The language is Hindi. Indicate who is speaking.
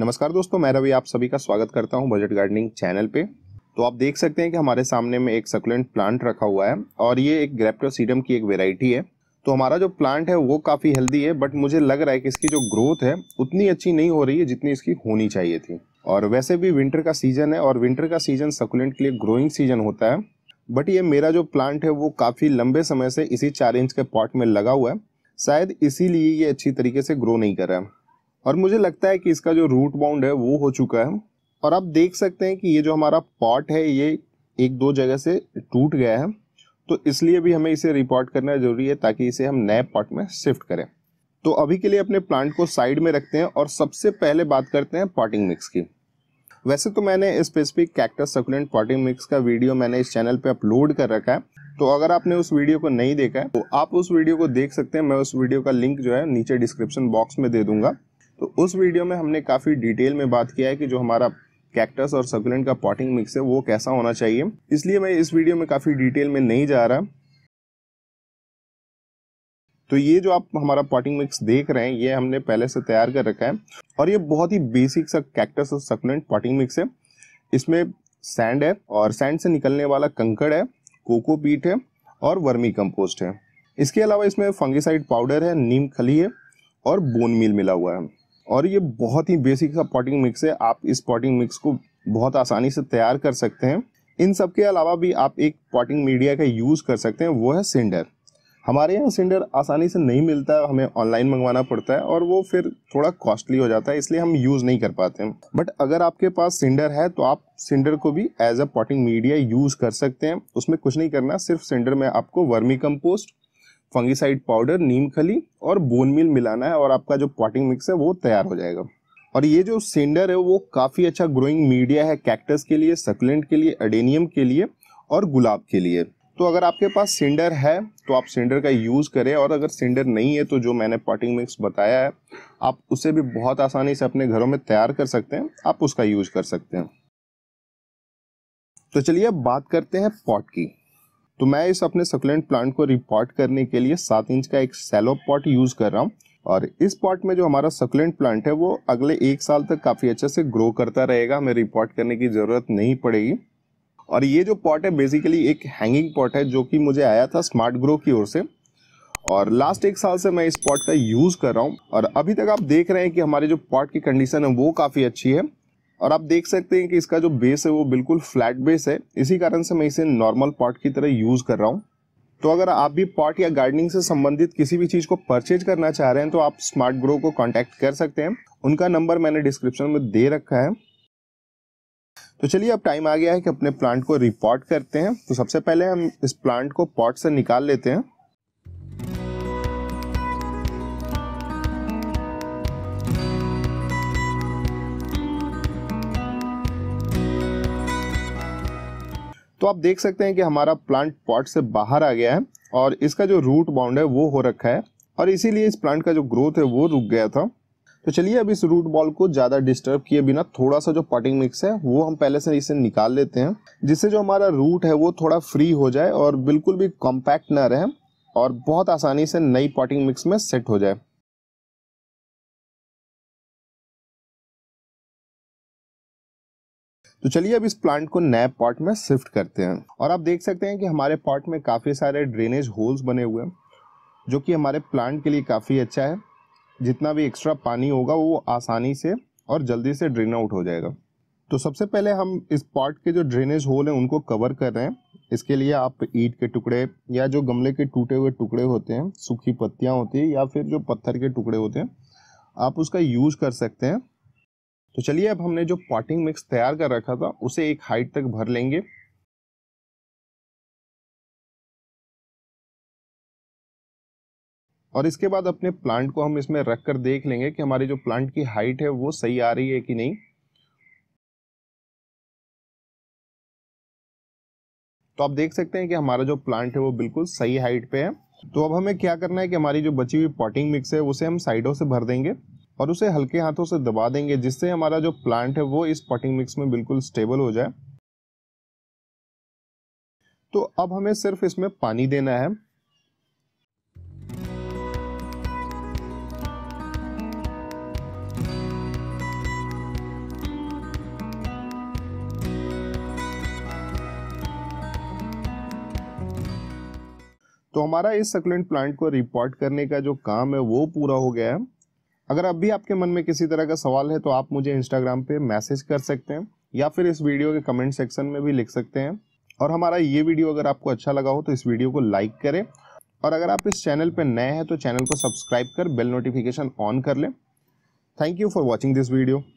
Speaker 1: नमस्कार दोस्तों मैं रवि आप सभी का स्वागत करता हूं बजट गार्डनिंग चैनल पे तो आप देख सकते हैं कि हमारे सामने में एक सकुलेंट प्लांट रखा हुआ है और ये एक ग्रेप्टोसीडम की एक वेराइटी है तो हमारा जो प्लांट है वो काफ़ी हेल्दी है बट मुझे लग रहा है कि इसकी जो ग्रोथ है उतनी अच्छी नहीं हो रही है जितनी इसकी होनी चाहिए थी और वैसे भी विंटर का सीजन है और विंटर का सीजन सकुलेंट के लिए ग्रोइंग सीजन होता है बट ये मेरा जो प्लांट है वो काफ़ी लंबे समय से इसी चार इंच के पॉट में लगा हुआ है शायद इसीलिए ये अच्छी तरीके से ग्रो नहीं कर रहा है और मुझे लगता है कि इसका जो रूट बाउंड है वो हो चुका है और आप देख सकते हैं कि ये जो हमारा पॉट है ये एक दो जगह से टूट गया है तो इसलिए भी हमें इसे रिपोर्ट करना जरूरी है ताकि इसे हम नए पॉट में शिफ्ट करें तो अभी के लिए अपने प्लांट को साइड में रखते हैं और सबसे पहले बात करते हैं पॉटिंग मिक्स की वैसे तो मैंने specific cactus succulent potting mix का वीडियो मैंने इस चैनल पे अपलोड कर रखा है तो अगर आपने उस वीडियो को नहीं देखा है तो आप उस वीडियो को देख सकते हैं मैं उस वीडियो का लिंक जो है नीचे डिस्क्रिप्शन बॉक्स में दे दूंगा तो उस वीडियो में हमने काफ़ी डिटेल में बात किया है कि जो हमारा कैक्टस और सकुलेंट का पॉटिंग मिक्स है वो कैसा होना चाहिए इसलिए मैं इस वीडियो में काफ़ी डिटेल में नहीं जा रहा तो ये जो आप हमारा पॉटिंग मिक्स देख रहे हैं ये हमने पहले से तैयार कर रखा है और ये बहुत ही बेसिक सा कैक्टस और सकुलेंट पॉटिंग मिक्स है इसमें सैंड है और सैंड से निकलने वाला कंकड़ है कोको पीट है और वर्मी कंपोस्ट है इसके अलावा इसमें फंगिसाइड पाउडर है नीम खली है और बोन मिल मिला हुआ है और ये बहुत ही बेसिक सा पॉटिंग मिक्स है आप इस पॉटिंग मिक्स को बहुत आसानी से तैयार कर सकते हैं इन सब के अलावा भी आप एक पॉटिंग मीडिया का यूज़ कर सकते हैं वो है सिंडर हमारे यहाँ सिंडर आसानी से नहीं मिलता है हमें ऑनलाइन मंगवाना पड़ता है और वो फिर थोड़ा कॉस्टली हो जाता है इसलिए हम यूज़ नहीं कर पाते हैं बट अगर आपके पास सिंडर है तो आप सिंडर को भी as a potting media use कर सकते हैं उसमें कुछ नहीं करना सिर्फ सिंडर में आपको vermicompost fungicide powder neem खली और बोन मिल मिलाना है और आपका जो पॉटिंग मिक्स है वो तैयार हो जाएगा और ये जो सेंडर है वो काफ़ी अच्छा ग्रोइंग मीडिया है कैक्टस के लिए सकलेंट के लिए अडेनियम के लिए और गुलाब के लिए तो अगर आपके पास सेंडर है तो आप सेंडर का यूज़ करें और अगर सेंडर नहीं है तो जो मैंने पॉटिंग मिक्स बताया है आप उसे भी बहुत आसानी से अपने घरों में तैयार कर सकते हैं आप उसका यूज कर सकते हैं तो चलिए अब बात करते हैं पॉट की तो मैं इस अपने सकुलेंट प्लांट को रिपोर्ट करने के लिए सात इंच का एक सेलो पॉट यूज़ कर रहा हूँ और इस पॉट में जो हमारा सकुलेंट प्लांट है वो अगले एक साल तक काफ़ी अच्छे से ग्रो करता रहेगा हमें रिपोर्ट करने की ज़रूरत नहीं पड़ेगी और ये जो पॉट है बेसिकली एक हैंगिंग पॉट है जो कि मुझे आया था स्मार्ट ग्रो की ओर से और लास्ट एक साल से मैं इस पॉट का यूज़ कर रहा हूँ और अभी तक आप देख रहे हैं कि हमारे जो पॉट की कंडीशन है वो काफ़ी अच्छी है और आप देख सकते हैं कि इसका जो बेस है वो बिल्कुल फ्लैट बेस है इसी कारण से मैं इसे नॉर्मल पॉट की तरह यूज़ कर रहा हूँ तो अगर आप भी पॉट या गार्डनिंग से संबंधित किसी भी चीज़ को परचेज करना चाह रहे हैं तो आप स्मार्ट ग्रो को कॉन्टैक्ट कर सकते हैं उनका नंबर मैंने डिस्क्रिप्शन में दे रखा है तो चलिए अब टाइम आ गया है कि अपने प्लांट को रिपोर्ट करते हैं तो सबसे पहले हम इस प्लांट को पॉट से निकाल लेते हैं तो आप देख सकते हैं कि हमारा प्लांट पॉट से बाहर आ गया है और इसका जो रूट बाउंड है वो हो रखा है और इसीलिए इस प्लांट का जो ग्रोथ है वो रुक गया था तो चलिए अब इस रूट बॉल को ज़्यादा डिस्टर्ब किए बिना थोड़ा सा जो पॉटिंग मिक्स है वो हम पहले से इसे निकाल लेते हैं जिससे जो हमारा रूट है वो थोड़ा फ्री हो जाए और बिल्कुल भी कॉम्पैक्ट ना रहे और बहुत आसानी से नई पॉटिंग मिक्स में सेट हो जाए तो चलिए अब इस प्लांट को नए पॉट में शिफ्ट करते हैं और आप देख सकते हैं कि हमारे पॉट में काफ़ी सारे ड्रेनेज होल्स बने हुए हैं जो कि हमारे प्लांट के लिए काफ़ी अच्छा है जितना भी एक्स्ट्रा पानी होगा वो आसानी से और जल्दी से ड्रेन आउट हो जाएगा तो सबसे पहले हम इस पॉट के जो ड्रेनेज होल हैं उनको कवर कर रहे हैं इसके लिए आप ईट के टुकड़े या जो गमले के टूटे हुए टुकड़े होते हैं सूखी पत्तियाँ होती हैं या फिर जो पत्थर के टुकड़े होते हैं आप उसका यूज़ कर सकते हैं तो चलिए अब हमने जो पॉटिंग मिक्स तैयार कर रखा था उसे एक हाइट तक भर लेंगे और इसके बाद अपने प्लांट को हम इसमें रख कर देख लेंगे कि हमारी जो प्लांट की हाइट है वो सही आ रही है कि नहीं तो आप देख सकते हैं कि हमारा जो प्लांट है वो बिल्कुल सही हाइट पे है तो अब हमें क्या करना है कि हमारी जो बची हुई पॉटिंग मिक्स है उसे हम साइडों से भर देंगे और उसे हल्के हाथों से दबा देंगे जिससे हमारा जो प्लांट है वो इस पॉटिंग मिक्स में बिल्कुल स्टेबल हो जाए तो अब हमें सिर्फ इसमें पानी देना है तो हमारा इस सकलेंट प्लांट को रिपोर्ट करने का जो काम है वो पूरा हो गया है अगर अब भी आपके मन में किसी तरह का सवाल है तो आप मुझे इंस्टाग्राम पे मैसेज कर सकते हैं या फिर इस वीडियो के कमेंट सेक्शन में भी लिख सकते हैं और हमारा ये वीडियो अगर आपको अच्छा लगा हो तो इस वीडियो को लाइक करें और अगर आप इस चैनल पर नए हैं तो चैनल को सब्सक्राइब कर बेल नोटिफिकेशन ऑन कर लें thank you for watching this video